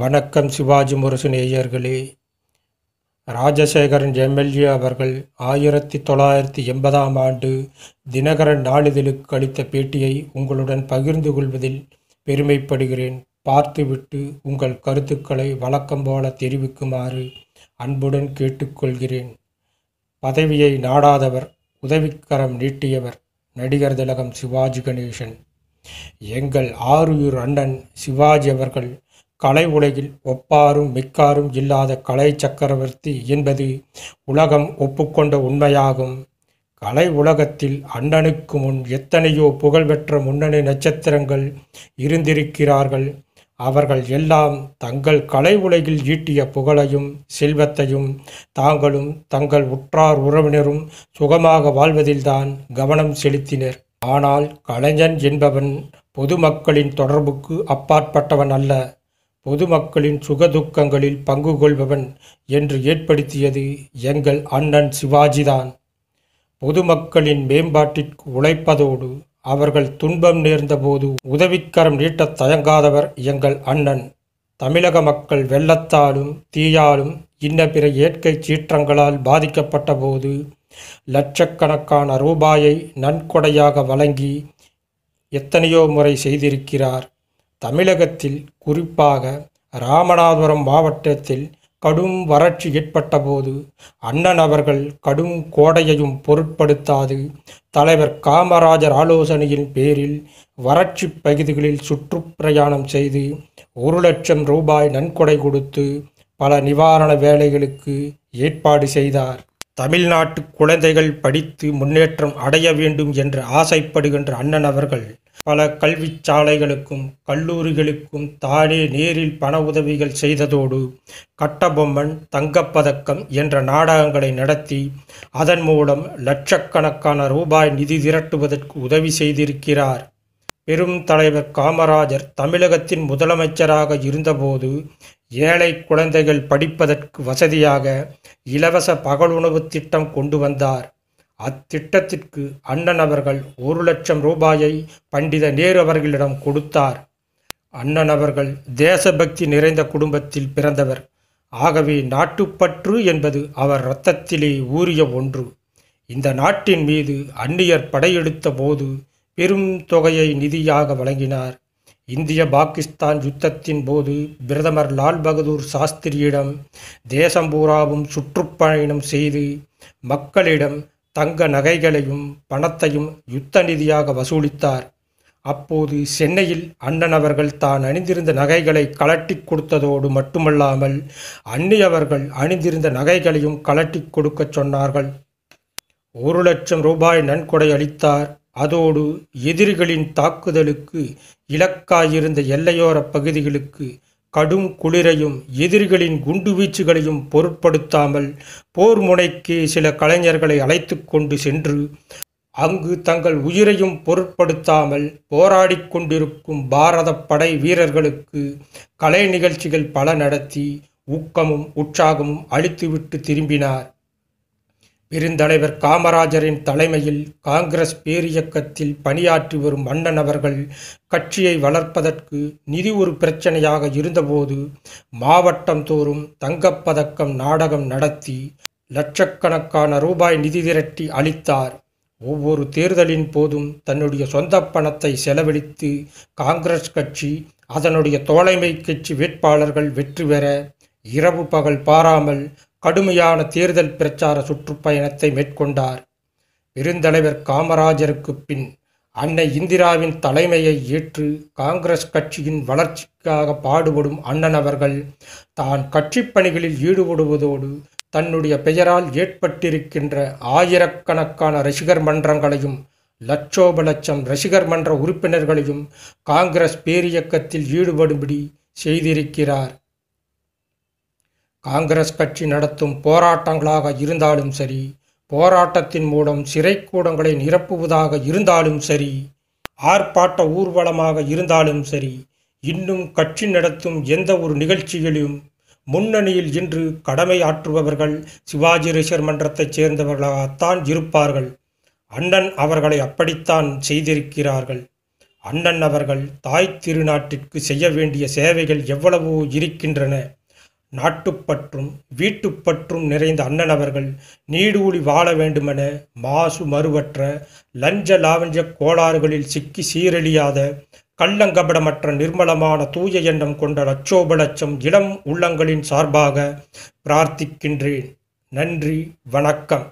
வணக்கம் சிவாஜி முரசு நேயர்களே ராஜசேகரன் எம்எல்ஏ அவர்கள் ஆயிரத்தி தொள்ளாயிரத்தி எண்பதாம் ஆண்டு தினகரன் நாளிதழுக்கு அளித்த பேட்டியை உங்களுடன் பகிர்ந்து கொள்வதில் பெருமைப்படுகிறேன் பார்த்துவிட்டு உங்கள் கருத்துக்களை வழக்கம் போல தெரிவிக்குமாறு அன்புடன் கேட்டுக்கொள்கிறேன் பதவியை நாடாதவர் உதவிக்கரம் நீட்டியவர் நடிகர் திலகம் சிவாஜி கணேசன் எங்கள் ஆரூர் அண்ணன் சிவாஜி அவர்கள் கலை உலகில் ஒப்பாரும் மிக்காரும் இல்லாத கலை சக்கரவர்த்தி என்பது உலகம் ஒப்புக்கொண்ட உண்மையாகும் கலை உலகத்தில் அண்ணனுக்கு முன் எத்தனையோ புகழ்பெற்ற முன்னணி நட்சத்திரங்கள் இருந்திருக்கிறார்கள் அவர்கள் எல்லாம் தங்கள் கலை உலகில் ஈட்டிய புகழையும் செல்வத்தையும் தாங்களும் தங்கள் உற்றார் உறவினரும் சுகமாக வாழ்வதில்தான் கவனம் செலுத்தினர் ஆனால் கலைஞன் என்பவன் பொதுமக்களின் தொடர்புக்கு அப்பாற்பட்டவன் அல்ல பொதுமக்களின் சுகதுக்கங்களில் பங்கு கொள்பவன் என்று ஏற்படுத்தியது எங்கள் அண்ணன் சிவாஜிதான் பொதுமக்களின் மேம்பாட்டிற்கு உழைப்பதோடு அவர்கள் துன்பம் நேர்ந்தபோது உதவிக்கரம் நீட்டத் தயங்காதவர் எங்கள் அண்ணன் தமிழக மக்கள் வெள்ளத்தாலும் தீயாலும் இன்ன பிற இயற்கை சீற்றங்களால் பாதிக்கப்பட்ட போது லட்சக்கணக்கான ரூபாயை நன்கொடையாக வழங்கி எத்தனையோ முறை செய்திருக்கிறார் தமிழகத்தில் குறிப்பாக ராமநாதபுரம் மாவட்டத்தில் கடும் வறட்சி ஏற்பட்டபோது அண்ணன் அவர்கள் கடும் கோடையையும் பொருட்படுத்தாது தலைவர் காமராஜர் ஆலோசனையின் பேரில் வறட்சி பகுதிகளில் சுற்றுப்பிரயாணம் செய்து ஒரு லட்சம் ரூபாய் நன்கொடை கொடுத்து பல நிவாரண வேலைகளுக்கு ஏற்பாடு செய்தார் தமிழ்நாட்டு குழந்தைகள் படித்து முன்னேற்றம் அடைய வேண்டும் என்று ஆசைப்படுகின்ற அண்ணன் அவர்கள் பல கல்விச்சாலைகளுக்கும் கல்லூரிகளுக்கும் தானே நேரில் பண உதவிகள் செய்ததோடு கட்டபொம்மன் தங்கப்பதக்கம் என்ற நாடகங்களை நடத்தி அதன் மூலம் லட்சக்கணக்கான ரூபாய் நிதி திரட்டுவதற்கு உதவி செய்திருக்கிறார் பெரும் தலைவர் காமராஜர் தமிழகத்தின் முதலமைச்சராக இருந்தபோது ஏழை குழந்தைகள் படிப்பதற்கு வசதியாக இலவச பகலுணவு திட்டம் கொண்டு வந்தார் அத்திட்டத்திற்கு அண்ணன் அவர்கள் ஒரு லட்சம் ரூபாயை பண்டித நேரு அவர்களிடம் கொடுத்தார் அண்ணன் அவர்கள் தேசபக்தி நிறைந்த குடும்பத்தில் பிறந்தவர் ஆகவே நாட்டுப்பற்று என்பது அவர் இரத்தத்திலே ஊறிய ஒன்று இந்த நாட்டின் மீது அந்நியர் படையெடுத்த போது பெரும் தொகையை நிதியாக வழங்கினார் இந்திய பாகிஸ்தான் யுத்தத்தின் போது பிரதமர் லால் பகதூர் சாஸ்திரியிடம் தேசம் பூராவும் சுற்றுப்பயணம் செய்து மக்களிடம் தங்க நகைகளையும் பணத்தையும் யுத்த நிதியாக வசூலித்தார் அப்போது சென்னையில் அண்ணன் அவர்கள் தான் அணிந்திருந்த நகைகளை கலட்டி கொடுத்ததோடு மட்டுமல்லாமல் அன்னியவர்கள் அணிந்திருந்த நகைகளையும் கலட்டி கொடுக்க சொன்னார்கள் ஒரு லட்சம் ரூபாய் நன்கொடை அளித்தார் அதோடு எதிரிகளின் தாக்குதலுக்கு இலக்காயிருந்த எல்லையோர பகுதிகளுக்கு கடும் குளிரையும் எதிரிகளின் குண்டுவீச்சுகளையும் பொருட்படுத்தாமல் போர் முனைக்கு சில கலைஞர்களை அழைத்து கொண்டு சென்று அங்கு தங்கள் உயிரையும் பொருட்படுத்தாமல் போராடி கொண்டிருக்கும் பாரத படை வீரர்களுக்கு கலை நிகழ்ச்சிகள் பல நடத்தி ஊக்கமும் உற்சாகமும் அளித்துவிட்டு திரும்பினார் பெருந்தலைவர் காமராஜரின் தலைமையில் காங்கிரஸ் பேரியக்கத்தில் பணியாற்றி வரும் அண்ணன் அவர்கள் கட்சியை வளர்ப்பதற்கு நிதி ஒரு பிரச்சனையாக இருந்தபோது மாவட்டம் தோறும் தங்கப்பதக்கம் நாடகம் நடத்தி லட்சக்கணக்கான ரூபாய் நிதி திரட்டி அளித்தார் ஒவ்வொரு தேர்தலின் போதும் தன்னுடைய சொந்த பணத்தை செலவழித்து காங்கிரஸ் கட்சி அதனுடைய தோழமை கட்சி வேட்பாளர்கள் வெற்றி பெற இரவு பகல் பாராமல் கடுமையான தேர்தல் பிரச்சார சுற்றுப்பயணத்தை மேற்கொண்டார் விருந்தலைவர் காமராஜருக்கு பின் அன்னை இந்திராவின் தலைமையை ஏற்று காங்கிரஸ் கட்சியின் வளர்ச்சிக்காக பாடுபடும் அண்ணன் அவர்கள் தான் கட்சி பணிகளில் ஈடுபடுவதோடு தன்னுடைய பெயரால் ஏற்பட்டிருக்கின்ற ஆயிரக்கணக்கான ரசிகர் மன்றங்களையும் லட்சோப லட்சம் ரசிகர் மன்ற உறுப்பினர்களையும் காங்கிரஸ் பேரியக்கத்தில் ஈடுபடும்படி செய்திருக்கிறார் காங்கிரஸ் கட்சி நடத்தும் போராட்டங்களாக இருந்தாலும் சரி போராட்டத்தின் மூலம் சிறைக்கூடங்களை நிரப்புவதாக இருந்தாலும் சரி ஆர்ப்பாட்ட ஊர்வலமாக இருந்தாலும் சரி இன்னும் கட்சி நடத்தும் எந்த ஒரு நிகழ்ச்சிகளிலும் முன்னணியில் இன்று கடமை ஆற்றுபவர்கள் சிவாஜி ரிஷர் மன்றத்தைச் சேர்ந்தவர்களாகத்தான் இருப்பார்கள் அண்ணன் அவர்களை அப்படித்தான் செய்திருக்கிறார்கள் அண்ணன் அவர்கள் தாய் திருநாட்டிற்கு செய்ய வேண்டிய சேவைகள் எவ்வளவோ இருக்கின்றன நாட்டுப்பற்றும் வீட்டுப்பற்றும் நிறைந்த அண்ணன் அவர்கள் நீடூழி வாழ வேண்டுமென மாசு மறுவற்ற லஞ்ச லாவஞ்ச கோளாறுகளில் சிக்கி சீரழியாத கள்ளங்கபடமற்ற நிர்மலமான தூய எண்ணம் கொண்ட லட்சோப லட்சம் இளம் உள்ளங்களின் சார்பாக பிரார்த்திக்கின்றேன் நன்றி வணக்கம்